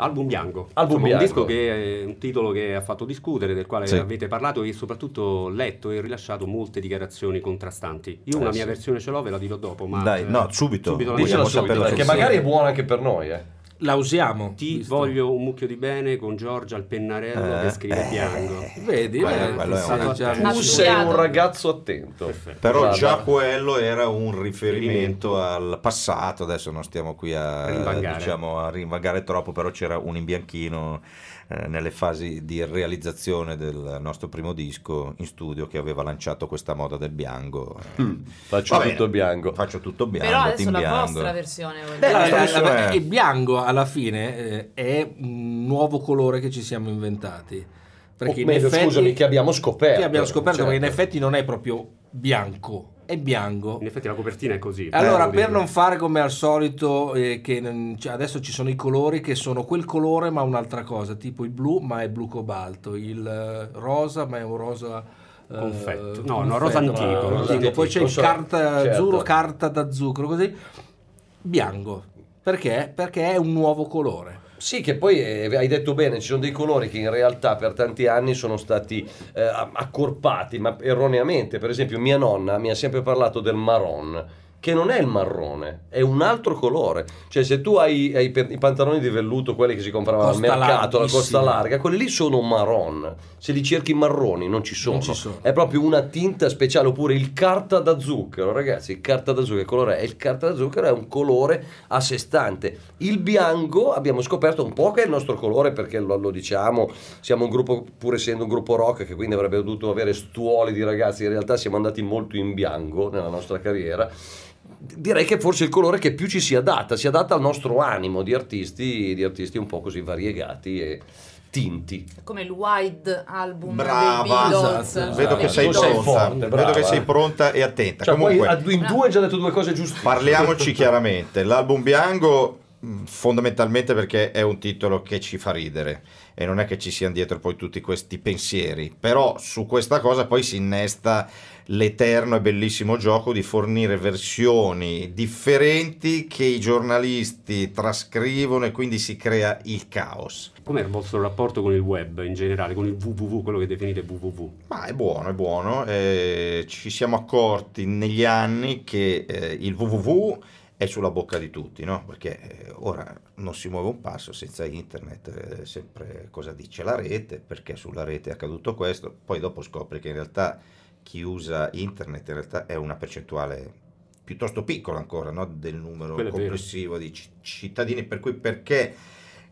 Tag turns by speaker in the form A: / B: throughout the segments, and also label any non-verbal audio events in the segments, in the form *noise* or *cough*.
A: Album Bianco. Album Insomma, Bianco. Un disco che è un titolo che ha fatto discutere, del quale sì. avete parlato e soprattutto letto e rilasciato molte dichiarazioni contrastanti. Io eh, una sì. mia versione ce l'ho, ve la dirò dopo, ma Dai, eh, no, subito. subito Dicelo subito, perché magari è buona anche per noi, eh. La usiamo. Ti visto? voglio un mucchio di bene con Giorgia al pennarello eh, che scrive eh, piango. Eh, eh. Vedi, quello, eh, quello è un già ah, tu sei un ragazzo attento.
B: Perfetto. Però Guarda. già
A: quello era un riferimento al passato, adesso non stiamo qui a rinvagare, diciamo, a rinvagare troppo, però c'era un imbianchino eh, nelle fasi di realizzazione del nostro primo disco in studio che aveva lanciato questa moda del bianco. Mm. Faccio Va tutto bene. bianco. Faccio tutto bianco. Però adesso la bianco. vostra versione. Beh, la, la, la, il bianco alla fine eh, è un nuovo colore che ci siamo inventati. Perché o meglio, effetti, scusami, che abbiamo scoperto. Che abbiamo scoperto, certo. perché in effetti non è proprio bianco, è bianco. In effetti la copertina è così. Allora, per non fare come al solito, eh, che cioè, adesso ci sono i colori che sono quel colore ma un'altra cosa, tipo il blu ma è blu cobalto, il eh, rosa ma è un rosa... Eh, confetto. Eh, no, confetto, no, rosa antico. rosa antico. Poi c'è il carta certo. azzurro, carta da zucchero, così.
B: Bianco perché? Perché è un nuovo colore. Sì, che poi eh, hai detto bene, ci sono dei colori che in realtà per tanti anni sono stati eh, accorpati, ma erroneamente. Per esempio, mia nonna mi ha sempre parlato del marron che non è il marrone, è un altro colore. Cioè, se tu hai, hai i pantaloni di velluto, quelli che si compravano al mercato, larghissima. costa larga, quelli lì sono marron. Se li cerchi marroni, non ci sono. Non ci sono. È proprio una tinta speciale. Oppure il carta da zucchero, ragazzi. Il carta da zucchero, che colore è? Il carta da zucchero è un colore a sé stante. Il bianco, abbiamo scoperto un po' che è il nostro colore, perché lo, lo diciamo, siamo un gruppo, pur essendo un gruppo rock, che quindi avrebbe dovuto avere stuoli di ragazzi. In realtà siamo andati molto in bianco nella nostra carriera direi che forse il colore che più ci si adatta, si adatta al nostro animo di artisti, di artisti un po' così variegati e tinti.
A: Come il wide album Brava, esatto, esatto. Vedo, che sei, sei Vedo che sei pronta e attenta. Cioè, Comunque,
B: poi, in due hai già detto due
A: cose giuste. Parliamoci *laughs* chiaramente. L'album bianco Mm, fondamentalmente perché è un titolo che ci fa ridere e non è che ci siano dietro poi tutti questi pensieri, però su questa cosa poi si innesta l'eterno e bellissimo gioco di fornire versioni differenti che i giornalisti trascrivono e quindi si crea il caos. Com'è il vostro rapporto con il web in generale, con il www, quello che definite www? Ma è buono, è buono, eh, ci siamo accorti negli anni che eh, il www è sulla bocca di tutti, no? perché eh, ora non si muove un passo senza internet, eh, sempre cosa dice la rete, perché sulla rete è accaduto questo, poi dopo scopri che in realtà chi usa internet in realtà è una percentuale piuttosto piccola ancora no? del numero Quello complessivo di cittadini, per cui perché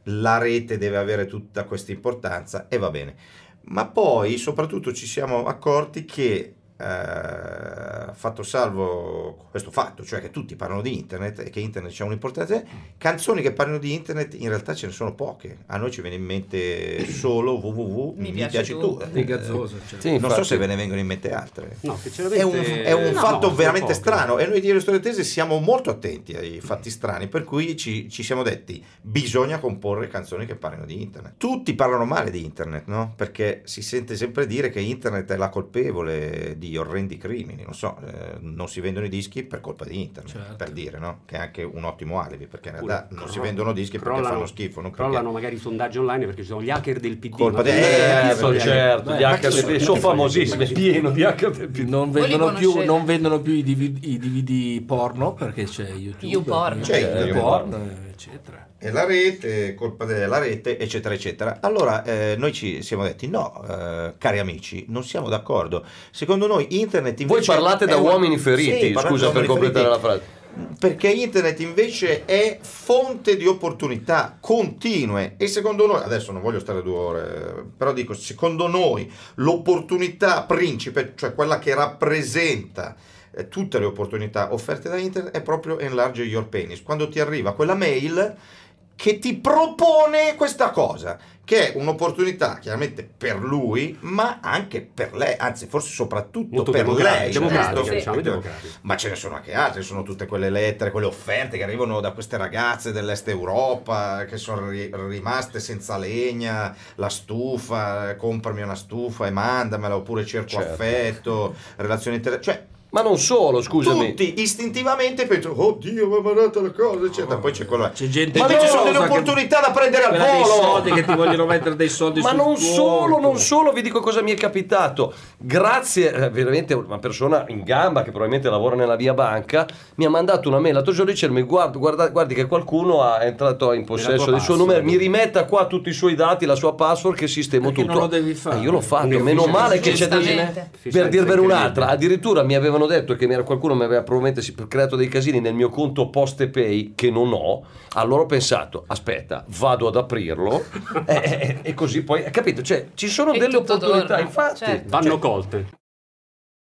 A: la rete deve avere tutta questa importanza e va bene. Ma poi soprattutto ci siamo accorti che eh, fatto salvo questo fatto, cioè che tutti parlano di internet e che internet c'è un'importanza, canzoni che parlano di internet in realtà ce ne sono poche, a noi ci viene in mente solo www, mi, mi piace, piace tu, tu. Gazzoso, cioè. sì, non so se ve ne vengono in mente altre, no, è un, è un no, fatto no, veramente strano e noi di Storia Tese siamo molto attenti ai fatti strani, per cui ci, ci, siamo detti bisogna comporre canzoni che parlano di internet. Tutti parlano male di internet, no? Perché si sente sempre dire che internet è la colpevole di di orrendi crimini, non so, eh, non si vendono i dischi per colpa di internet, certo. per dire, no? che è anche un ottimo alibi, perché in realtà non si vendono dischi crollano, perché fanno schifo. Non crollano perché... magari i sondaggi online perché ci sono gli hacker del PD. Colpa di... Eh, eh, so, certo, gli hacker del PD, sono famosissimi, pieno di hacker del PD. Non vendono, più, non vendono più, i DVD, i DVD porno perché c'è YouTube. YouPorn. C'è, c'è, c'è, c'è eccetera. E la rete, colpa della rete, eccetera, eccetera. Allora eh, noi ci siamo detti, no, eh, cari amici, non siamo d'accordo. Secondo noi internet invece... Voi parlate da uomini feriti, sì, scusa per completare feriti. la frase perché internet invece è fonte di opportunità continue e secondo noi, adesso non voglio stare due ore, però dico, secondo noi l'opportunità principe, cioè quella che rappresenta eh, tutte le opportunità offerte da internet è proprio enlarge your penis. Quando ti arriva quella mail che ti propone questa cosa, che è un'opportunità chiaramente per lui, ma anche per lei, anzi forse soprattutto Molto per lei. Cioè, democratica, diciamo, democratica. Ma ce ne sono anche altre, sono tutte quelle lettere, quelle offerte che arrivano da queste ragazze dell'Est Europa che sono ri- rimaste senza legna, la stufa, eh, comprami una stufa e mandamela, oppure cerco certo. affetto, relazioni... Inter- cioè, ma non solo, scusami. Tutti istintivamente pensano, oddio, mi ha mandato la cosa, eccetera. Poi c'è quello. C'è gente ma che ci sono delle opportunità da prendere al volo. soldi che ti vogliono mettere
B: dei soldi *laughs* Ma non solo, non solo, vi dico cosa mi è capitato. Grazie, eh, veramente una persona in gamba che probabilmente lavora nella via banca, mi ha mandato una mail l'altro giorno dicendomi guarda, guarda, guardi che qualcuno è entrato in possesso del suo numero, mi rimetta qua tutti i suoi dati, la sua password che sistemo Perché tutto. Non lo devi fare. Eh, io l'ho fatto, meno male che c'è del... Per dirvene un'altra, addirittura mi avevano avevano detto che qualcuno mi aveva probabilmente creato dei casini nel mio conto Poste Pay, che non ho, allora ho pensato, aspetta, vado ad aprirlo e, *laughs* e, eh, eh, eh, e così poi, capito? Cioè, ci sono e delle opportunità, torna, infatti. Certo. Vanno cioè, colte.